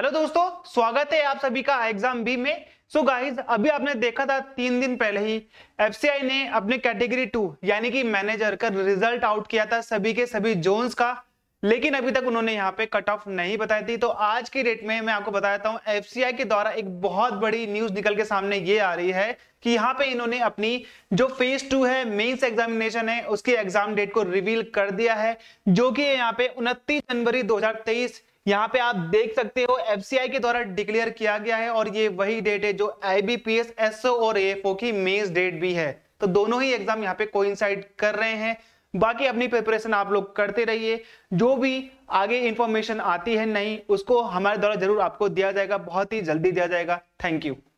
hello दोस्तों स्वागत है आप सभी का एग्जाम बी में सो so गाइस अभी आपने देखा था तीन दिन पहले ही एफसीआई ने अपने कैटेगरी टू यानी कि मैनेजर का रिजल्ट आउट किया था सभी के सभी जोन्स का लेकिन अभी तक उन्होंने यहाँ पे कट ऑफ नहीं बताई थी तो आज की डेट में मैं आपको बताया हूँ एफसीआई के द्वारा एक बहुत बड़ी न्यूज निकल के सामने ये आ रही है कि यहाँ पे इन्होंने अपनी जो फेज टू है मेंस एग्जामिनेशन है उसकी एग्जाम डेट को रिवील कर दिया है जो कि यहाँ पे उनतीस जनवरी 2023 यहाँ पे आप देख सकते हो एफसीआई के द्वारा डिक्लेयर किया गया है और ये वही डेट है जो एस एसओ और ओ की मेज डेट भी है तो दोनों ही एग्जाम यहाँ पे कोइंसाइड कर रहे हैं बाकी अपनी प्रिपरेशन आप लोग करते रहिए जो भी आगे इंफॉर्मेशन आती है नहीं उसको हमारे द्वारा जरूर आपको दिया जाएगा बहुत ही जल्दी दिया जाएगा थैंक यू